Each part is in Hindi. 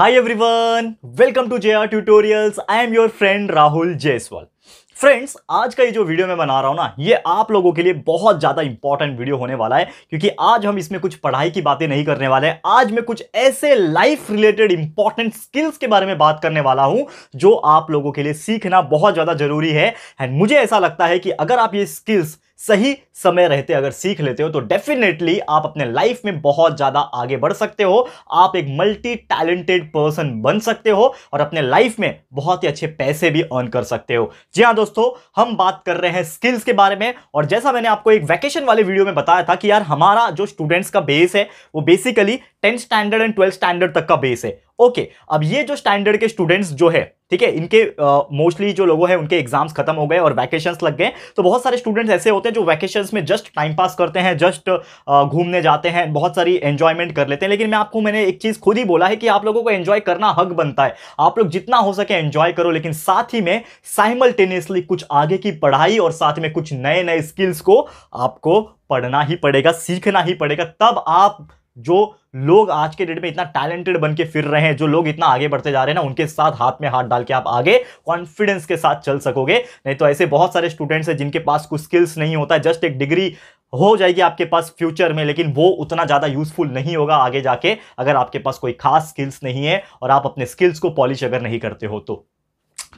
Hi welcome to J R tutorials I am your friend Rahul Jaiswal friends आज का ये जो वीडियो मैं बना रहा हूँ ना ये आप लोगों के लिए बहुत ज़्यादा इंपॉर्टेंट वीडियो होने वाला है क्योंकि आज हम इसमें कुछ पढ़ाई की बातें नहीं करने वाले हैं आज मैं कुछ ऐसे लाइफ रिलेटेड इंपॉर्टेंट स्किल्स के बारे में बात करने वाला हूँ जो आप लोगों के लिए सीखना बहुत ज़्यादा जरूरी है एंड मुझे ऐसा लगता है कि अगर आप ये स्किल्स सही समय रहते अगर सीख लेते हो तो डेफिनेटली आप अपने लाइफ में बहुत ज़्यादा आगे बढ़ सकते हो आप एक मल्टी टैलेंटेड पर्सन बन सकते हो और अपने लाइफ में बहुत ही अच्छे पैसे भी अर्न कर सकते हो जी हाँ दोस्तों हम बात कर रहे हैं स्किल्स के बारे में और जैसा मैंने आपको एक वैकेशन वाले वीडियो में बताया था कि यार हमारा जो स्टूडेंट्स का बेस है वो basically tenth standard and twelfth standard तक का बेस है ओके okay, अब ये जो स्टैंडर्ड के स्टूडेंट्स जो है ठीक है इनके मोस्टली uh, जो लोगों हैं उनके एग्जाम्स खत्म हो गए और वैकेशंस लग गए तो बहुत सारे स्टूडेंट्स ऐसे होते हैं जो वैकेशंस में जस्ट टाइम पास करते हैं जस्ट घूमने uh, जाते हैं बहुत सारी एंजॉयमेंट कर लेते हैं लेकिन मैं आपको मैंने एक चीज़ खुद ही बोला है कि आप लोगों को एन्जॉय करना हक बनता है आप लोग जितना हो सके एंजॉय करो लेकिन साथ ही में साइमल्टेनियसली कुछ आगे की पढ़ाई और साथ में कुछ नए नए स्किल्स को आपको पढ़ना ही पड़ेगा सीखना ही पड़ेगा तब आप जो लोग आज के डेट में इतना टैलेंटेड बन के फिर रहे हैं जो लोग इतना आगे बढ़ते जा रहे हैं ना उनके साथ हाथ में हाथ डाल के आप आगे कॉन्फिडेंस के साथ चल सकोगे नहीं तो ऐसे बहुत सारे स्टूडेंट्स हैं जिनके पास कुछ स्किल्स नहीं होता जस्ट एक डिग्री हो जाएगी आपके पास फ्यूचर में लेकिन वो उतना ज़्यादा यूजफुल नहीं होगा आगे जाके अगर आपके पास कोई खास स्किल्स नहीं है और आप अपने स्किल्स को पॉलिश अगर नहीं करते हो तो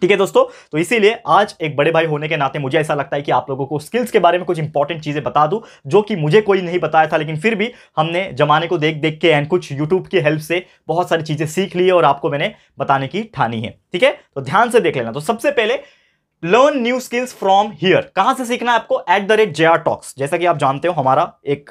ठीक है दोस्तों तो इसीलिए आज एक बड़े भाई होने के नाते मुझे ऐसा लगता है कि आप लोगों को स्किल्स के बारे में कुछ इंपॉर्टेंट चीज़ें बता दूं जो कि मुझे कोई नहीं बताया था लेकिन फिर भी हमने जमाने को देख देख के एंड कुछ यूट्यूब की हेल्प से बहुत सारी चीज़ें सीख ली है और आपको मैंने बताने की ठानी है ठीक है तो ध्यान से देख लेना तो सबसे पहले learn new skills from here कहाँ से सीखना है आपको at the rate J R talks जैसा कि आप जानते हो हमारा एक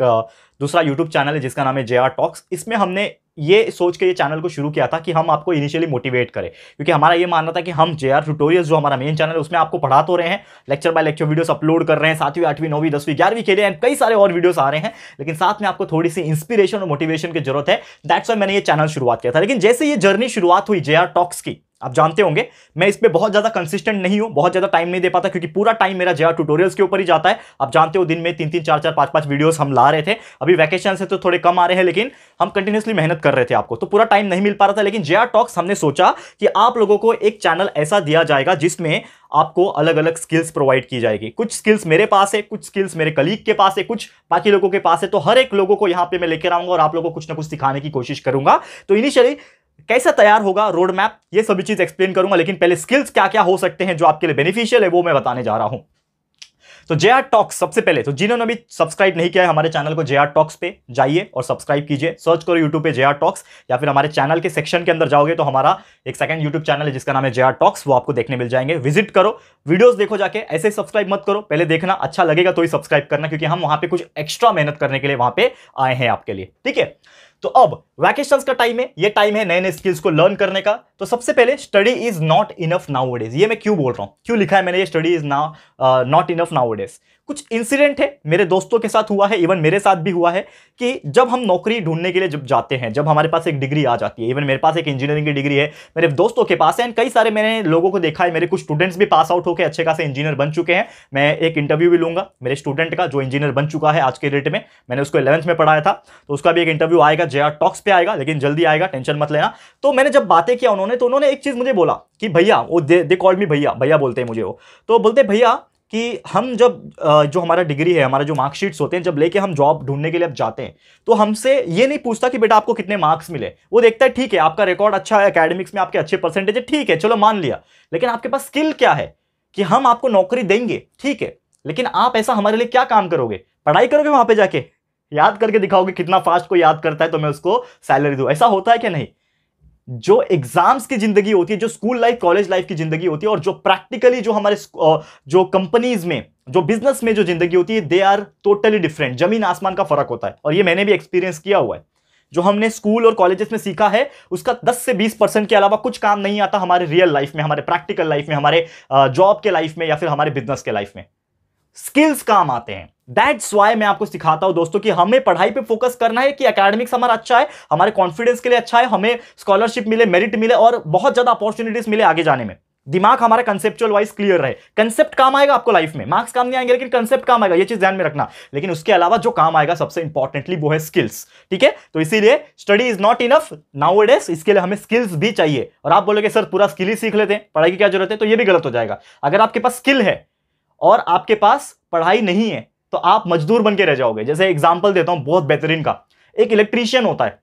दूसरा यूट्यूब चैनल है जिसका नाम है जे आर टॉक्स इसमें हमने ये सोच के ये चैनल को शुरू किया था कि हम आपको इनिशियली मोटिवेट करें क्योंकि हमारा ये मानना था कि हम जे आर ट्यूटोरियल जो हमारा मेन चैनल है उसमें आपको पढ़ा तो रहे हैं lecture by lecture videos upload कर रहे हैं सातवीं आठवीं नौवीं दसवीं ग्यारहवीं के लिए एंड कई सारे और वीडियोस आ रहे हैं लेकिन साथ में आपको थोड़ी सी इंस्पिरेशन और मोटिवेशन की जरूरत है दैट्स वाई मैंने ये चैनल शुरुआत किया था लेकिन जैसे ये जर्नी शुरुआत हुई जे टॉक्स की आप जानते होंगे मैं इस पर बहुत ज़्यादा कंसिस्टेंट नहीं हूँ बहुत ज़्यादा टाइम नहीं दे पाता क्योंकि पूरा टाइम मेरा जया ट्यूटोरियल्स के ऊपर ही जाता है आप जानते हो दिन में तीन तीन चार चार पाँच पाँच वीडियोस हम ला रहे थे अभी वैकेशन से तो थोड़े कम आ रहे हैं लेकिन हम कंटिन्यूसली मेहनत कर रहे थे आपको तो पूरा टाइम नहीं मिल पा रहा था लेकिन जया टॉक्स हमने सोचा कि आप लोगों को एक चैनल ऐसा दिया जाएगा जिसमें आपको अलग अलग स्किल्स प्रोवाइड की जाएगी कुछ स्किल्स मेरे पास है कुछ स्किल्स मेरे कलीग के पास है कुछ बाकी लोगों के पास है तो हर एक लोगों को यहाँ पे मैं लेकर आऊंगा और आप लोगों को कुछ ना कुछ सिखाने की कोशिश करूंगा तो इनिशियली कैसे तैयार होगा रोड मैप ये सभी चीज एक्सप्लेन करूंगा लेकिन पहले स्किल्स क्या क्या हो सकते हैं जो आपके लिए बेनिफिशियल है वो मैं बताने जा रहा हूं तो जे आर टॉक्स सबसे पहले तो जिन्होंने अभी सब्सक्राइब नहीं किया है हमारे चैनल को जे आर टॉक्स पे जाइए और सब्सक्राइब कीजिए सर्च करो यूट्यूब पे जे आर टॉक्स या फिर हमारे चैनल के सेक्शन के अंदर जाओगे तो हमारा एक सेकंड यूट्यूब चैनल है जिसका नाम है जे आर टॉक्स वो आपको देखने मिल जाएंगे विजिट करो वीडियोज देखो जाके ऐसे सब्सक्राइब मत करो पहले देखना अच्छा लगेगा तो ही सब्सक्राइब करना क्योंकि हम वहां पर कुछ एक्स्ट्रा मेहनत करने के लिए वहां पर आए हैं आपके लिए ठीक है तो अब वैकेशन का टाइम है ये टाइम है नए नए स्किल्स को लर्न करने का तो सबसे पहले study is not enough nowadays ये मैं क्यों बोल रहा हूँ क्यों लिखा है मैंने ये स्टडी इज ना नॉट इनफ नाउ कुछ इंसिडेंट है मेरे दोस्तों के साथ हुआ है इवन मेरे साथ भी हुआ है कि जब हम नौकरी ढूंढने के लिए जब जाते हैं जब हमारे पास एक डिग्री आ जाती है इवन मेरे पास एक इंजीनियरिंग की डिग्री है मेरे दोस्तों के पास है एंड कई सारे मैंने लोगों को देखा है मेरे कुछ स्टूडेंट्स भी पास आउट होकर अच्छे खासे इंजीनियर बन चुके हैं मैं एक इंटरव्यू भी लूंगा मेरे स्टूडेंट का जो इंजीनियर बन चुका है आज के डेट में मैंने उसको इलेवंथ में पढ़ाया था तो उसका भी एक इंटरव्यू आएगा जे आर टॉक्स पे आएगा लेकिन जल्दी आएगा टेंशन मत लेना तो मैंने जब बातें किया उन्होंने तो उन्होंने एक चीज़ मुझे बोला कि भैया वो दे, दे कॉल मी भैया भैया बोलते हैं मुझे वो तो बोलते भैया कि हम जब जो हमारा डिग्री है हमारा जो मार्कशीट्स होते हैं जब लेके हम जॉब ढूंढने के लिए अब जाते हैं तो हमसे ये नहीं पूछता कि बेटा आपको कितने मार्क्स मिले वो देखता है ठीक है आपका रिकॉर्ड अच्छा है एकेडमिक्स में आपके अच्छे परसेंटेज है ठीक है चलो मान लिया लेकिन आपके पास स्किल क्या है कि हम आपको नौकरी देंगे ठीक है लेकिन आप ऐसा हमारे लिए क्या काम करोगे पढ़ाई करोगे वहाँ पर जाके याद करके दिखाओ कि कितना फास्ट को याद करता है तो मैं उसको सैलरी दूँ ऐसा होता है कि नहीं जो एग्जाम्स की जिंदगी होती है जो स्कूल लाइफ कॉलेज लाइफ की जिंदगी होती है और जो प्रैक्टिकली जो हमारे जो कंपनीज में जो बिजनेस में जो जिंदगी होती है दे आर टोटली डिफरेंट जमीन आसमान का फर्क होता है और ये मैंने भी एक्सपीरियंस किया हुआ है जो हमने स्कूल और कॉलेजेस में सीखा है उसका 10 से 20 परसेंट के अलावा कुछ काम नहीं आता हमारे रियल लाइफ में हमारे प्रैक्टिकल लाइफ में हमारे जॉब के लाइफ में या फिर हमारे बिजनेस के लाइफ में स्किल्स काम आते हैं दैट्स वाई मैं आपको सिखाता हूं दोस्तों कि हमें पढ़ाई पे फोकस करना है कि अकेडमिक्स हमारा अच्छा है हमारे कॉन्फिडेंस के लिए अच्छा है हमें स्कॉलरशिप मिले मेरिट मिले और बहुत ज्यादा अपॉर्चुनिटीज मिले आगे जाने में दिमाग हमारा कंसेप्चुअल वाइज क्लियर रहे कंसेप्ट काम आएगा आपको लाइफ में मार्क्स काम नहीं आएंगे लेकिन कंसेप्ट काम आएगा ये चीज ध्यान में रखना लेकिन उसके अलावा जो काम आएगा सबसे इंपॉर्टेंटली वो है स्किल्स ठीक है तो इसीलिए study is not enough nowadays इसके लिए हमें स्किल्स भी चाहिए और आप बोलोगे सर पूरा स्किल ही सीख लेते हैं पढ़ाई की क्या जरूरत है तो ये भी गलत हो जाएगा अगर आपके पास स्किल है और आपके पास पढ़ाई नहीं है तो आप मजदूर बन के रह जाओगे जैसे एग्जाम्पल देता हूँ बहुत बेहतरीन का एक इलेक्ट्रीशियन होता है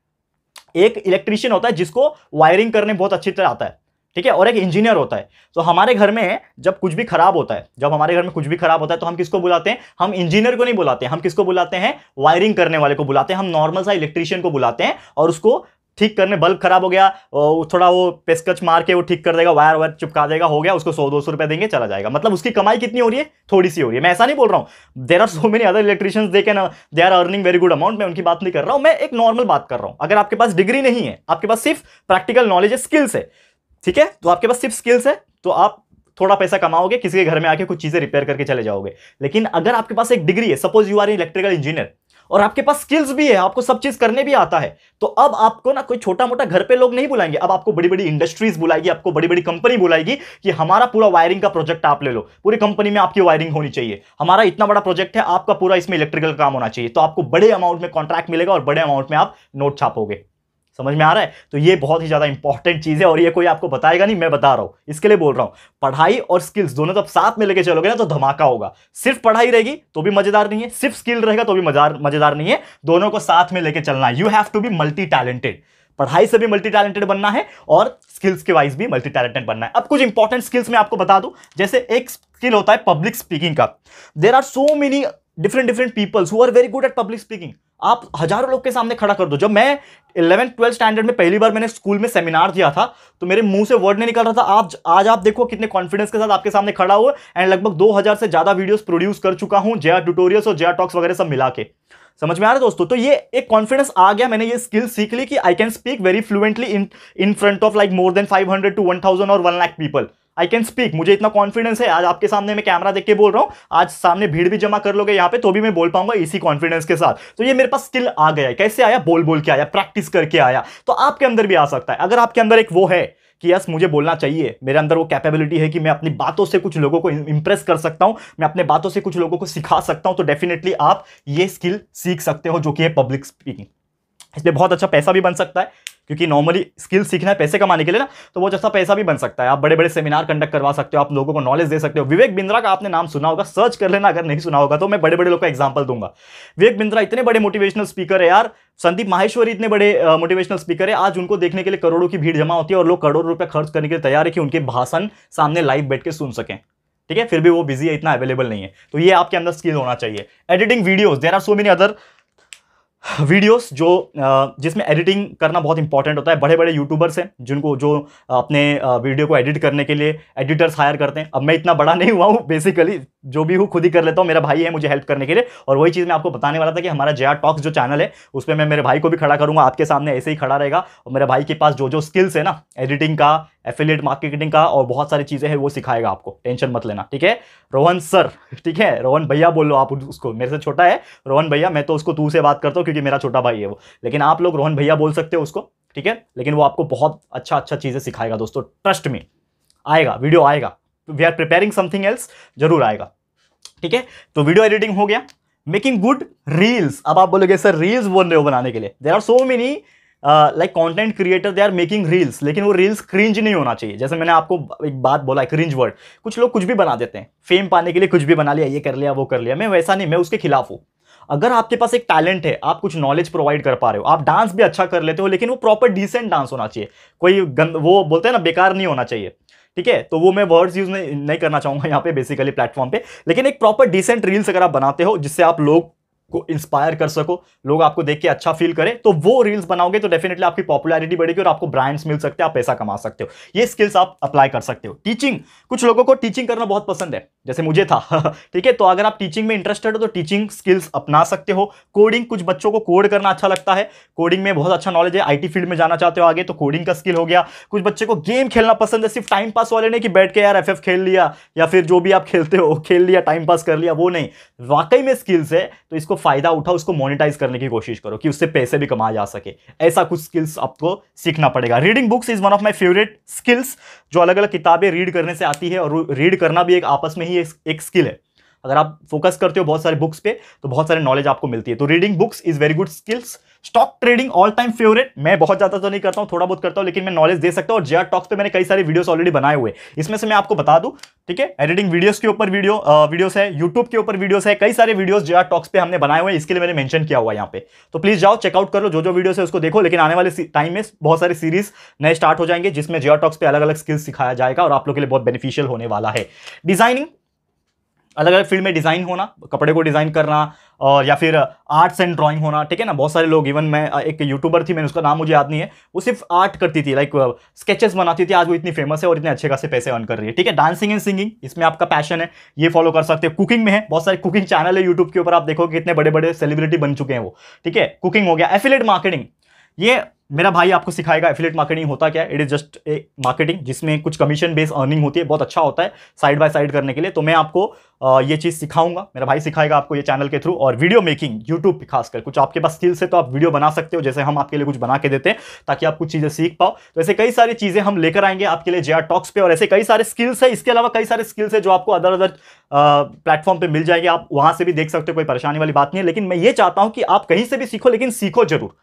एक इलेक्ट्रीशियन होता है जिसको वायरिंग करने बहुत अच्छी तरह आता है ठीक है और एक इंजीनियर होता है तो हमारे घर में जब कुछ भी खराब होता है जब हमारे घर में कुछ भी खराब होता है तो हम किसको बुलाते हैं हम इंजीनियर को नहीं बुलाते हम किसको बुलाते हैं वायरिंग करने वाले को बुलाते हैं हम नॉर्मल सा इलेक्ट्रीशियन को बुलाते हैं और उसको ठीक करने बल्ब खराब हो गया थोड़ा वो पेस्कच मार के वो ठीक कर देगा वायर वायर चिपका देगा हो गया उसको सौ दो सौ रुपये देंगे चला जाएगा मतलब उसकी कमाई कितनी हो रही है थोड़ी सी हो रही है मैं ऐसा नहीं बोल रहा हूँ there are so many other electricians देखे ना they are earning very good amount मैं उनकी बात नहीं कर रहा हूँ मैं एक नॉर्मल बात कर रहा हूँ अगर आपके पास डिग्री नहीं है आपके पास सिर्फ प्रैक्टिकल नॉलेज है स्किल्स है ठीक है तो आपके पास सिर्फ स्किल्स है तो आप थोड़ा पैसा कमाओगे किसी के घर में आके कुछ चीज़ें रिपेयर करके चले जाओगे लेकिन अगर आपके पास एक डिग्री है suppose you are electrical engineer और आपके पास स्किल्स भी है आपको सब चीज करने भी आता है तो अब आपको ना कोई छोटा मोटा घर पे लोग नहीं बुलाएंगे अब आपको बड़ी बड़ी इंडस्ट्रीज बुलाएगी आपको बड़ी बड़ी कंपनी बुलाएगी कि हमारा पूरा वायरिंग का प्रोजेक्ट आप ले लो पूरी कंपनी में आपकी वायरिंग होनी चाहिए हमारा इतना बड़ा प्रोजेक्ट है आपका पूरा इसमें इलेक्ट्रिकल काम होना चाहिए तो आपको बड़े अमाउंट में कॉन्ट्रैक्ट मिलेगा और बड़े अमाउंट में आप नोट छापोगे समझ में आ रहा है तो ये बहुत ही ज़्यादा इंपॉर्टेंट चीज़ है और ये कोई आपको बताएगा नहीं मैं बता रहा हूँ इसके लिए बोल रहा हूँ पढ़ाई और स्किल्स दोनों तो आप साथ में लेके चलोगे ना तो धमाका होगा सिर्फ पढ़ाई रहेगी तो भी मज़ेदार नहीं है सिर्फ स्किल रहेगा तो भी मज़ेदार नहीं है दोनों को साथ में लेके चलना है you have to be multi talented पढ़ाई से भी मल्टी टैलेंटेड बनना है और स्किल्स के वाइज भी मल्टी टैलेंटेड बनना है अब कुछ इंपॉर्टेंट स्किल्स मैं आपको बता दूं जैसे एक स्किल होता है पब्लिक स्पीकिंग का there are so many different different peoples who are very good at public speaking आप हजारों लोग के सामने खड़ा कर दो जब मैं इलेवन ट्वेल्थ स्टैंडर्ड में पहली बार मैंने स्कूल में सेमिनार दिया था तो मेरे मुंह से वर्ड नहीं निकल रहा था आप आज आप देखो कितने कॉन्फिडेंस के साथ आपके सामने खड़ा हुआ एंड लगभग 2000 से ज़्यादा वीडियोस प्रोड्यूस कर चुका हूं जया ट्यूटोरियल्स और जया टॉक्स वगैरह सब मिला के समझ में आ रहा है दोस्तों तो ये एक कॉन्फिडेंस आ गया मैंने ये स्किल सीख ली कि I can speak very fluently in in front of like more than hundred two thousand और one lakh people I can speak मुझे इतना कॉन्फिडेंस है आज आपके सामने मैं कैमरा देख के बोल रहा हूँ आज सामने भीड़ भी जमा कर लोगे यहाँ पे तो भी मैं बोल पाऊंगा इसी कॉन्फिडेंस के साथ तो ये मेरे पास स्किल आ गया है कैसे आया बोल बोल के आया प्रैक्टिस करके आया तो आपके अंदर भी आ सकता है अगर आपके अंदर एक वो है कि यस मुझे बोलना चाहिए मेरे अंदर वो कैपेबिलिटी है कि मैं अपनी बातों से कुछ लोगों को इंप्रेस कर सकता हूँ मैं अपने बातों से कुछ लोगों को सिखा सकता हूँ तो डेफिनेटली आप ये स्किल सीख सकते हो जो कि है पब्लिक स्पीकिंग इसमें बहुत अच्छा पैसा भी बन सकता है क्योंकि नॉर्मली स्किल सीखना है पैसे कमाने के लिए ना तो वो जैसा पैसा भी बन सकता है आप बड़े बड़े सेमिनार कंडक्ट करवा सकते हो आप लोगों को नॉलेज दे सकते हो विवेक बिंद्रा का आपने नाम सुना होगा सर्च कर लेना अगर नहीं सुना होगा तो मैं बड़े बड़े लोग का एग्जाम्पल दूंगा विवेक बिंद्रा इतने बड़े मोटिवेशनल स्पीकर है यार संदीप माहेश्वरी इतने बड़े मोटिवेशनल स्पीकर है आज उनको देखने के लिए करोड़ों की भीड़ जमा होती है और लोग करोड़ों रुपये खर्च करने के लिए तैयार है कि उनके भाषण सामने लाइव बैठ के सुन सकें ठीक है फिर भी वो बिजी है इतना अवेलेबल नहीं है तो ये आपके अंदर स्किल होना चाहिए editing videos there are so many other videos जो जिसमें एडिटिंग करना बहुत इंपॉर्टेंट होता है बड़े बड़े यूट्यूबर्स हैं जिनको जो अपने वीडियो को एडिट करने के लिए एडिटर्स हायर करते हैं अब मैं इतना बड़ा नहीं हुआ हूँ बेसिकली जो भी हूँ खुद ही कर लेता हूँ मेरा भाई है मुझे हेल्प करने के लिए और वही चीज़ मैं आपको बताने वाला था कि हमारा जया टॉक्स जो चैनल है उस पर मैं मेरे भाई को भी खड़ा करूँगा आपके सामने ऐसे ही खड़ा रहेगा और मेरे भाई के पास जो जो स्किल्स है ना एडिटिंग का एफिलियट मार्केटिंग का और बहुत सारी चीज़ें हैं वो सिखाएगा आपको टेंशन मत लेना ठीक है रोहन सर ठीक है रोहन भैया बोल लो आप उसको मेरे से छोटा है रोहन भैया मैं तो उसको तू से बात करता हूँ क्योंकि मेरा छोटा भाई है वो लेकिन आप लोग रोहन भैया बोल सकते हो उसको ठीक है लेकिन वो आपको बहुत अच्छा अच्छा चीज़ें सिखाएगा दोस्तों ट्रस्ट में आएगा वीडियो आएगा we are preparing something else जरूर आएगा ठीक है तो वीडियो एडिटिंग हो गया मेकिंग गुड रील्स अब आप बोलोगे सर रील्स बोल रहे हो बनाने के लिए there are so many like content creator they are making reels लेकिन वो रील्स क्रिंज नहीं होना चाहिए जैसे मैंने आपको एक बात बोला है क्रिंज वर्ड कुछ लोग कुछ भी बना देते हैं फेम पाने के लिए कुछ भी बना लिया ये कर लिया वो कर लिया मैं वैसा नहीं मैं उसके खिलाफ हूँ अगर आपके पास एक टैलेंट है आप कुछ नॉलेज प्रोवाइड कर पा रहे हो आप डांस भी अच्छा कर लेते हो लेकिन वो प्रॉपर डिसेंट डांस होना चाहिए कोई गंद वो बोलते हैं ना बेकार नहीं होना चाहिए ठीक है तो वो मैं वर्ड्स यूज नहीं, करना चाहूँगा यहाँ पे बेसिकली प्लेटफॉर्म पे लेकिन एक प्रॉपर डिसेंट रील्स अगर आप बनाते हो जिससे आप लोग को इंस्पायर कर सको लोग आपको देख के अच्छा फील करें तो वो रील्स बनाओगे तो डेफिनेटली आपकी पॉपुलैरिटी बढ़ेगी और आपको ब्रांड्स मिल सकते हैं आप पैसा कमा सकते हो ये स्किल्स आप अप्लाई कर सकते हो टीचिंग कुछ लोगों को टीचिंग करना बहुत पसंद है जैसे मुझे था ठीक है तो अगर आप टीचिंग में इंटरेस्टेड हो तो टीचिंग स्किल्स अपना सकते हो कोडिंग कुछ बच्चों को कोड करना अच्छा लगता है कोडिंग में बहुत अच्छा नॉलेज है आई फील्ड में जाना चाहते हो आगे तो कोडिंग का स्किल हो गया कुछ बच्चे को गेम खेलना पसंद है सिर्फ टाइम पास वाले नहीं कि बैठ के यार एफ खेल लिया या फिर जो भी आप खेलते हो खेल लिया टाइम पास कर लिया वो नहीं वाकई में स्किल्स है तो इसको फायदा उठाओ उसको मोनिटाइज करने की कोशिश करो कि उससे पैसे भी कमाए जा सके ऐसा कुछ स्किल्स आपको सीखना पड़ेगा reading books is one of my favourite skills जो अलग अलग किताबें रीड करने से आती है और रीड करना भी एक आपस में ही एक स्किल है अगर आप फोकस करते हो बहुत सारे बुक्स पे तो बहुत सारे नॉलेज आपको मिलती है तो reading books is very good skills stock trading all time favourite मैं बहुत ज्यादा तो नहीं करता हूँ थोड़ा बहुत करता हूँ लेकिन मैं नॉलेज दे सकता हूँ और आर टॉक्स पर मैंने कई सारे वीडियोस ऑलरेडी बनाए हुए इसमें से मैं आपको बता दूं ठीक है एडिटिंग वीडियोस के ऊपर वीडियो वीडियोस है यूट्यूब के ऊपर वीडियोस है कई सारे वीडियोस आर टॉक्स पे हमने बनाए हुए इसके लिए मैंने मैंशन किया हुआ यहाँ पे तो प्लीज जाओ चेकआउट करो जो जो वीडियोस है उसको देखो लेकिन आने वाले टाइम में बहुत सारे सीरीज नए स्टार्ट हो जाएंगे जिसमें जेआर टॉक्स पे अलग अलग स्किल्स सिखाया जाएगा और आप लोग के लिए बहुत बेनिफिशियल होने वाला है डिजाइनिंग अलग अलग फील्ड में डिज़ाइन होना कपड़े को डिज़ाइन करना और या फिर आर्ट्स एंड ड्राइंग होना ठीक है ना बहुत सारे लोग इवन मैं uh, एक यूट्यूबर थी मैंने उसका नाम मुझे याद नहीं है वो सिर्फ आर्ट करती थी लाइक स्केचेस uh, बनाती थी आज वो इतनी फेमस है और इतने अच्छे खासे पैसे अर्न कर रही है ठीक है डांसिंग एंड सिंगिंग इसमें आपका पैशन है ये फॉलो कर सकते हो कुकिंग में है बहुत सारे कुकिंग चैनल है यूट्यूब के ऊपर आप देखो कितने बड़े बड़े सेलिब्रिटी बन चुके हैं वो ठीक है कुकिंग हो गया एफिलेट मार्केटिंग ये मेरा भाई आपको सिखाएगा एफिलेट मार्केटिंग होता क्या it is just a marketing जिसमें कुछ कमीशन बेस अर्निंग होती है बहुत अच्छा होता है साइड बाय साइड करने के लिए तो मैं आपको ये चीज़ सिखाऊंगा मेरा भाई सिखाएगा आपको ये चैनल के थ्रू और वीडियो मेकिंग यूट्यूब पे खासकर कुछ आपके पास स्किल्स है तो आप वीडियो बना सकते हो जैसे हम आपके लिए कुछ बना के देते हैं ताकि आप कुछ चीज़ें सीख पाओ तो ऐसे कई सारी चीज़ें हम लेकर आएंगे आपके लिए जे टॉक्स पे और ऐसे कई सारे स्किल्स है इसके अलावा कई सारे स्किल्स है जो आपको अदर अदर प्लेटफॉर्म पर मिल जाएंगे आप वहाँ से भी देख सकते हो कोई परेशानी वाली बात नहीं है लेकिन मैं ये चाहता हूँ कि आप कहीं से भी सीखो लेकिन सीखो जरूर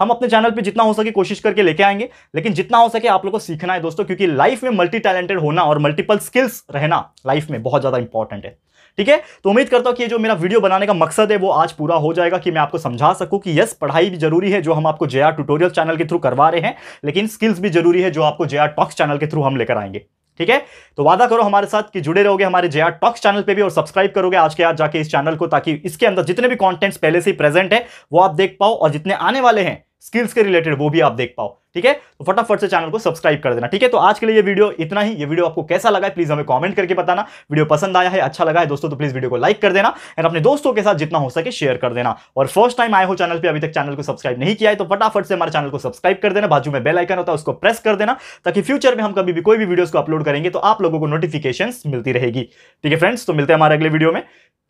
हम अपने चैनल पे जितना हो सके कोशिश करके लेके आएंगे लेकिन जितना हो सके आप लोग को सीखना है दोस्तों क्योंकि लाइफ में मल्टी टैलेंटेड होना और मल्टीपल स्किल्स रहना लाइफ में बहुत ज़्यादा इंपॉर्टेंट है ठीक है तो उम्मीद करता हूँ कि जो मेरा वीडियो बनाने का मकसद है वो आज पूरा हो जाएगा कि मैं आपको समझा सकूँ कि यस पढ़ाई भी जरूरी है जो हम आपको जे ट्यूटोरियल चैनल के थ्रू करवा रहे हैं लेकिन स्किल्स भी जरूरी है जो आपको जे टॉक्स चैनल के थ्रू हम लेकर आएंगे ठीक है तो वादा करो हमारे साथ कि जुड़े रहोगे हमारे जे टॉक्स चैनल पे भी और सब्सक्राइब करोगे आज के आज जाके इस चैनल को ताकि इसके अंदर जितने भी कंटेंट्स पहले से ही प्रेजेंट है वो आप देख पाओ और जितने आने वाले हैं स्किल्स के रिलेटेड वो भी आप देख पाओ ठीक है तो फटाफट से चैनल को सब्सक्राइब कर देना ठीक है तो आज के लिए ये वीडियो इतना ही ये वीडियो आपको कैसा लगा है प्लीज हमें कमेंट करके बताना वीडियो पसंद आया है अच्छा लगा है दोस्तों तो प्लीज वीडियो को लाइक कर देना एंड अपने दोस्तों के साथ जितना हो सके शेयर कर देना और फर्स्ट टाइम आए हो चैनल पर अभी तक चैनल को सब्सक्राइब नहीं किया है तो फटाफट से हमारे चैनल को सब्सक्राइब कर देना बाजू में बेल आइकन होता है उसको प्रेस कर देना ताकि फ्यूचर में हम कभी भी कोई भी वीडियो को अपलोड करेंगे तो आप लोगों को नोटिफिकेशन मिलती रहेगी ठीक है फ्रेंड्स तो मिलते हैं हमारे अगले वीडियो में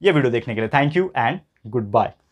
ये वीडियो देखने के लिए thank you and good bye